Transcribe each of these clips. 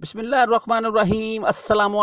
बिसमीम असलम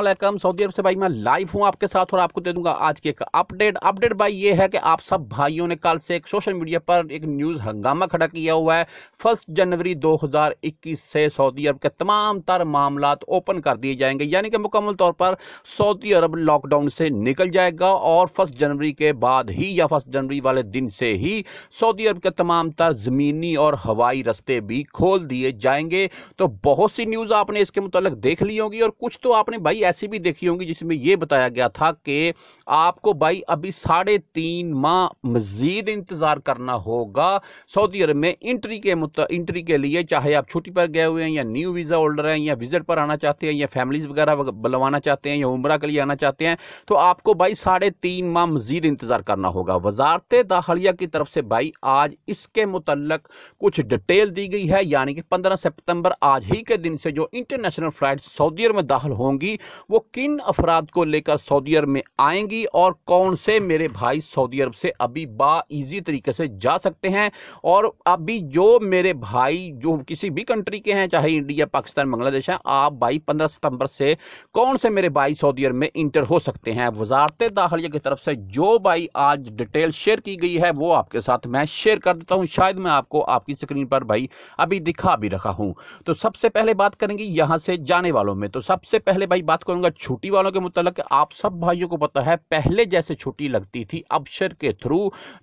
सऊदी अरब से भाई मैं लाइव हूँ आपके साथ और आपको दे दूंगा आज की एक अपडेट अपडेट भाई ये है कि आप सब भाइयों ने कल से एक सोशल मीडिया पर एक न्यूज़ हंगामा खड़ा किया हुआ है फर्स्ट जनवरी 2021 से सऊदी अरब के तमाम तर मामला ओपन कर दिए जाएंगे यानी कि मुकम्मल तौर पर सऊदी अरब लॉकडाउन से निकल जाएगा और फर्स्ट जनवरी के बाद ही या फर्स्ट जनवरी वाले दिन से ही सऊदी अरब के तमाम तर ज़मीनी और हवाई रस्ते भी खोल दिए जाएंगे तो बहुत सी न्यूज़ आपने इसके मुतलक तो देख ली होंगी और कुछ तो आपने भाई ऐसी भी देखी होंगी जिसमें यह बताया गया था कि आपको भाई अभी साढ़े तीन माह मज़ीद इंतज़ार करना होगा सऊदी अरब में इंट्री के इंट्री के लिए चाहे आप छुट्टी पर गए हुए हैं या न्यू वीज़ा होल्डर हैं या विज़िट पर आना चाहते हैं या फैमिलीज़ वगैरह बुलवाना चाहते हैं या उम्र के लिए आना चाहते हैं तो आपको भाई साढ़े तीन माह मज़ीद इंतज़ार करना होगा वजारत दाखलिया की तरफ से भाई आज इसके मुतल कुछ डिटेल दी गई है यानी कि पंद्रह सितंबर आज ही के दिन से जो international international flight Saudi Arabia में दाखिल होंगी वो किन अफराद को लेकर सऊदी अरब में आएंगी और कौन से मेरे भाई सऊदी अरब से अभी बाईजी तरीके से जा सकते हैं और अभी जो मेरे भाई जो किसी भी कंट्री के हैं चाहे इंडिया पाकिस्तान बांग्लादेश हैं आप भाई पंद्रह सितंबर से कौन से मेरे भाई सऊदी अरब में इंटर हो सकते हैं वजारत दाखिले की तरफ से जो भाई आज डिटेल शेयर की गई है वो आपके साथ मैं शेयर कर देता हूँ शायद मैं आपको आपकी स्क्रीन पर भाई अभी दिखा भी रखा हूँ तो सबसे पहले बात करेंगे यहाँ से जाने वालों में तो सबसे पहले भाई बात करूंगा छुट्टी वालों के मुतलक आप सब भाइयों को पता है पहले जैसे छुट्टी लगती थी अबशर के थ्रू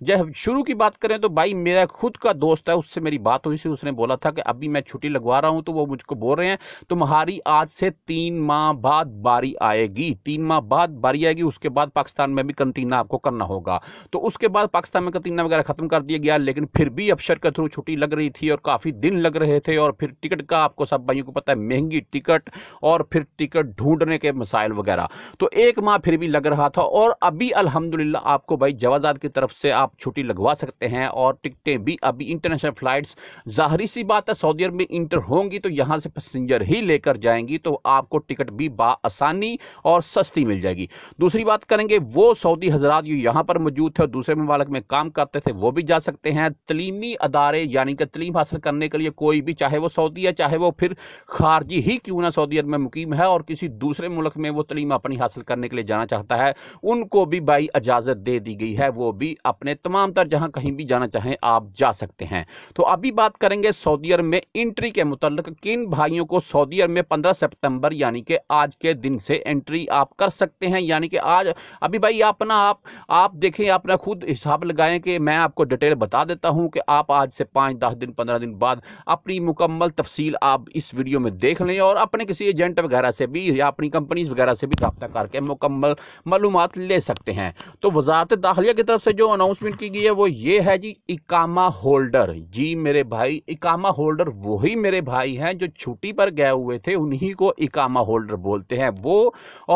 जब शुरू की बात करें तो भाई मेरा खुद का दोस्त है उससे मेरी बात हुई थी उसने बोला था कि अभी मैं छुट्टी लगवा रहा हूं तो वो मुझको बोल रहे हैं तुम्हारी आज से तीन माह बाद बारी आएगी तीन माह बाद बारी आएगी उसके बाद पाकिस्तान में भी कंटीना आपको करना होगा तो उसके बाद पाकिस्तान में कंटीना वगैरह खत्म कर दिया गया लेकिन फिर भी अफसर के थ्रू छुट्टी लग रही थी और काफ़ी दिन लग रहे थे और फिर टिकट का आपको सब भाइयों को पता है महंगी टिकट और फिर टिकट ढूंढने के मसाइल वगैरह तो एक माह फिर भी लग रहा था और अभी अलहमदिल्ला आपको भाई जवाजाद की तरफ से आप छुट्टी लगवा सकते हैं और टिकटें भी अभी इंटरनेशनल फ़्लाइट्स ज़ाहरी सी बात है सऊदी अरब में इंटर होंगी तो यहाँ से पैसेंजर ही लेकर जाएंगी तो आपको टिकट भी बासानी और सस्ती मिल जाएगी दूसरी बात करेंगे वो सऊदी हजरात जो यहाँ पर मौजूद थे और दूसरे ममालक में काम करते थे वो भी जा सकते हैं तलीमी अदारे यानी कि तलीम हासिल करने के लिए कोई भी चाहे वो सऊदी है चाहे वो फिर खारजी ही क्यों ना सऊदी अरब में मुकीम है और किसी दूसरे मुल्क में वो तलीम अपनी हासिल करने के लिए जाना चाहता है उनको भी बाई इजाज़त दे दी गई है वो भी अपने तमाम तर जहाँ कहीं भी जाना चाहें आप जा सकते हैं तो अभी बात करेंगे सऊदी अरब में एंट्री के मुतल किन भाइयों को सऊदी अरब में पंद्रह सेप्टेम्बर यानी कि आज के दिन से एंट्री आप कर सकते हैं यानी कि आज अभी भाई अपना आप आप देखें अपना खुद हिसाब लगाएं कि मैं आपको डिटेल बता देता हूं कि आप आज से पाँच दस दिन पंद्रह दिन बाद अपनी मुकम्मल तफसील आप इस वीडियो में देख लें और अपने किसी एजेंट वगैरह से भी या अपनी कंपनीज वगैरह से भी रबता करके मुकम्मल मालूम ले सकते हैं तो वजारत दाखिलिया की तरफ से जो अनाउंसमेंट की गई है वो ये है जी इकामा होल्डर जी मेरे भाई इकामा होल्डर वही मेरे भाई हैं जो छुट्टी पर गए हुए थे उन्हीं को इकामा होल्डर बोलते हैं वो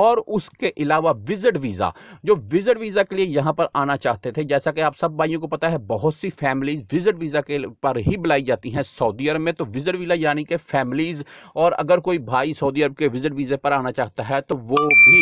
और उसके अलावा विजिट वीज़ा जो विजिट वीज़ा के लिए यहाँ पर आना चाहते थे जैसा कि आप सब भाइयों को पता है बहुत सी फैमिलीज विजिट वीज़ा के पर ही बुलाई जाती हैं सऊदी अरब में तो विजिट वीज़ा यानी कि फैमिलीज़ और अगर अगर कोई भाई सऊदी अरब के विजिट वीज़े पर आना चाहता है तो वो भी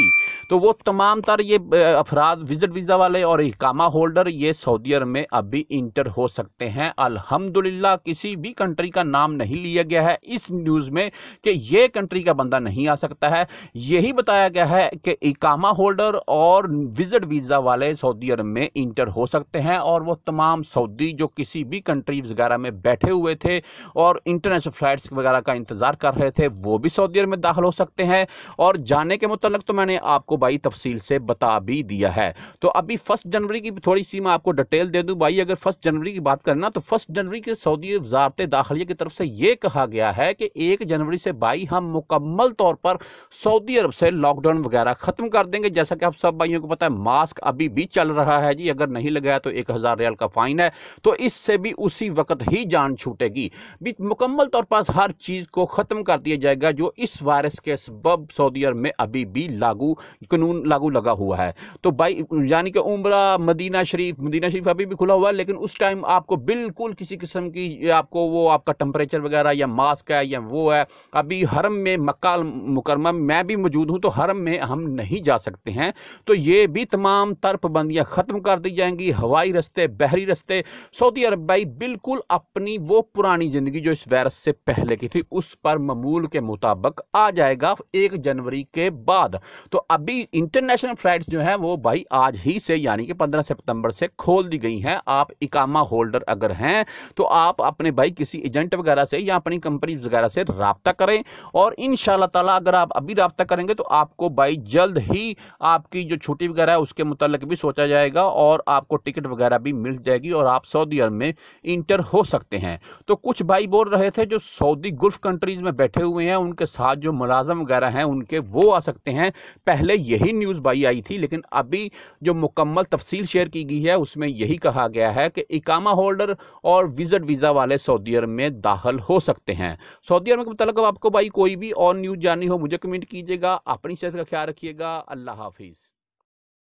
तो वो तमाम तर ये अफराद विजिट वीज़ा वाले और इकामा होल्डर ये सऊदी अरब में अभी इंटर हो सकते हैं अल्हम्दुलिल्लाह किसी भी कंट्री का नाम नहीं लिया गया है इस न्यूज़ में कि ये कंट्री का बंदा नहीं आ सकता है यही बताया गया है कि इकामा होल्डर और विजिट वीज़ा वाले सऊदी अरब में इंटर हो सकते हैं और वह तमाम सऊदी जो किसी भी कंट्री वगैरह में बैठे हुए थे और इंटरनेशनल फ्लाइट्स वगैरह का इंतज़ार कर रहे थे वो भी सऊदी अरब में दाखिल हो सकते हैं और जाने के मुतल तो मैंने आपको भाई तफसील से बता भी दिया है तो अभी फर्स्ट जनवरी की थोड़ी सी मैं आपको डिटेल दे दूँ भाई अगर फर्स्ट जनवरी की बात करें ना तो फर्स्ट जनवरी के सऊदी वजारत दाखिले की तरफ से ये कहा गया है कि एक जनवरी से भाई हम मुकम्मल तौर पर सऊदी अरब से लॉकडाउन वगैरह ख़त्म कर देंगे जैसा कि आप सब भाइयों को पता है मास्क अभी भी चल रहा है जी अगर नहीं लगाया तो एक हज़ार रियाल का फ़ाइन है तो इससे भी उसी वक्त ही जान छूटेगी भी मुकम्मल तौर पर हर चीज़ को ख़त्म कर दिया जाएगा जाएगा जो इस वायरस के सबब सऊदी अरब में अभी भी लागू कानून लागू लगा हुआ है तो भाई यानी कि उम्र मदीना शरीफ मदीना शरीफ अभी भी खुला हुआ है लेकिन उस टाइम आपको बिल्कुल किसी किस्म की आपको वो आपका टम्परेचर वगैरह या मास्क है या वो है अभी हरम में मक्का मुकरमा मैं भी मौजूद हूँ तो हरम में हम नहीं जा सकते हैं तो ये भी तमाम तर ख़त्म कर दी जाएंगी हवाई रस्ते बहरी रस्ते सऊदी अरब भाई बिल्कुल अपनी वो पुरानी ज़िंदगी जो इस वायरस से पहले की थी उस पर ममूल के मुताबिक आ जाएगा एक जनवरी के बाद तो अभी इंटरनेशनल फ्लाइट्स जो हैं वो भाई आज ही से यानी कि पंद्रह सितंबर से खोल दी गई हैं आप इकामा होल्डर अगर हैं तो आप अपने भाई किसी एजेंट वगैरह से या अपनी कंपनी वगैरह से रबता करें और इन शाह अगर आप अभी रबता करेंगे तो आपको भाई जल्द ही आपकी जो छुट्टी वगैरह है उसके मुतलक भी सोचा जाएगा और आपको टिकट वगैरह भी मिल जाएगी और आप सऊदी अरब में इंटर हो सकते हैं तो कुछ भाई बोल रहे थे जो सऊदी गुल्फ कंट्रीज में बैठे हुए हैं हैं उनके साथ जो मुलाजम वगैरह हैं उनके वो आ सकते हैं पहले यही न्यूज़ बाई आई थी लेकिन अभी जो मुकम्मल तफसील शेयर की गई है उसमें यही कहा गया है कि इकामा होल्डर और विज़ट वीज़ा वाले सऊदी अरब में दाखिल हो सकते हैं सऊदी अरब के मतलब आपको भाई कोई भी और न्यूज़ जाननी हो मुझे कमेंट कीजिएगा अपनी सेहत का ख्याल रखिएगा अल्लाह हाफिज़